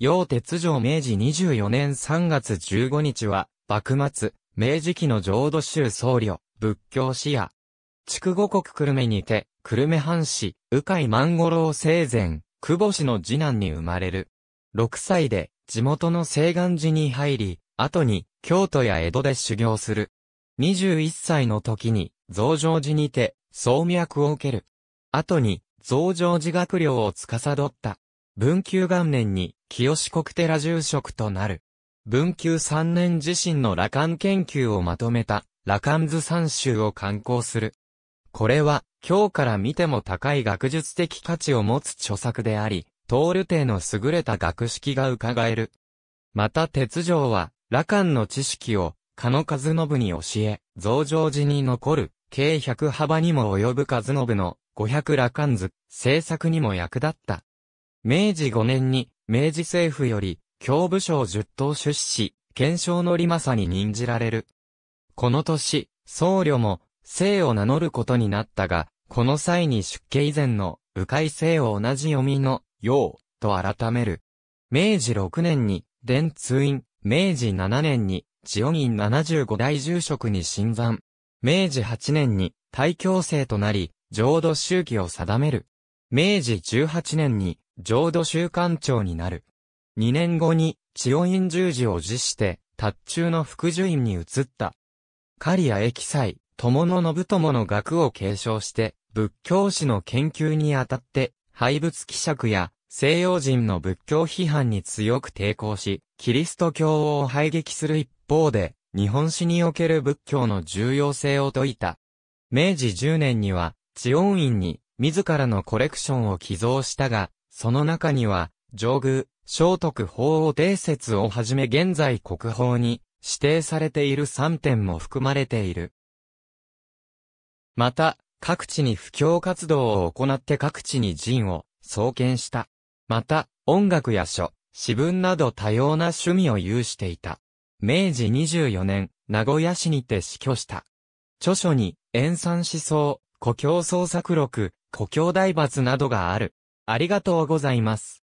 楊鉄城明治24年3月15日は、幕末、明治期の浄土宗僧侶、仏教師や、筑後国久留米にて、久留米藩士、鵜飼万五郎生前、久保氏の次男に生まれる。6歳で、地元の西岸寺に入り、後に、京都や江戸で修行する。21歳の時に、増上寺にて、僧脈を受ける。後に、増上寺学寮を司った。文久元年に清志国寺住職となる。文久三年自身の羅漢研究をまとめた、羅漢図三集を刊行する。これは、今日から見ても高い学術的価値を持つ著作であり、トール帝の優れた学識が伺える。また鉄城は、羅漢の知識を、加野和信に教え、増上寺に残る、計100幅にも及ぶ和信の500羅漢図、制作にも役立った。明治5年に、明治政府より、教部省十等出資、検証の利政に任じられる。この年、僧侶も、姓を名乗ることになったが、この際に出家以前の、迂回姓を同じ読みの、よう、と改める。明治6年に、伝通院、明治7年に、千代院75代住職に新参。明治8年に、大教生となり、浄土周期を定める。明治18年に、浄土宗官長になる。2年後に、千代院十字を辞して、達中の副寿院に移った。狩谷益祭、友野信友の学を継承して、仏教史の研究にあたって、廃仏希釈や西洋人の仏教批判に強く抵抗し、キリスト教を排撃する一方で、日本史における仏教の重要性を説いた。明治10年には、知恩院に自らのコレクションを寄贈したが、その中には、上宮、聖徳法王定説をはじめ現在国宝に指定されている3点も含まれている。また、各地に布教活動を行って各地に陣を創建した。また、音楽や書、詩文など多様な趣味を有していた。明治24年、名古屋市にて死去した。著書に、塩酸思想、故郷創作録、故郷大罰などがある。ありがとうございます。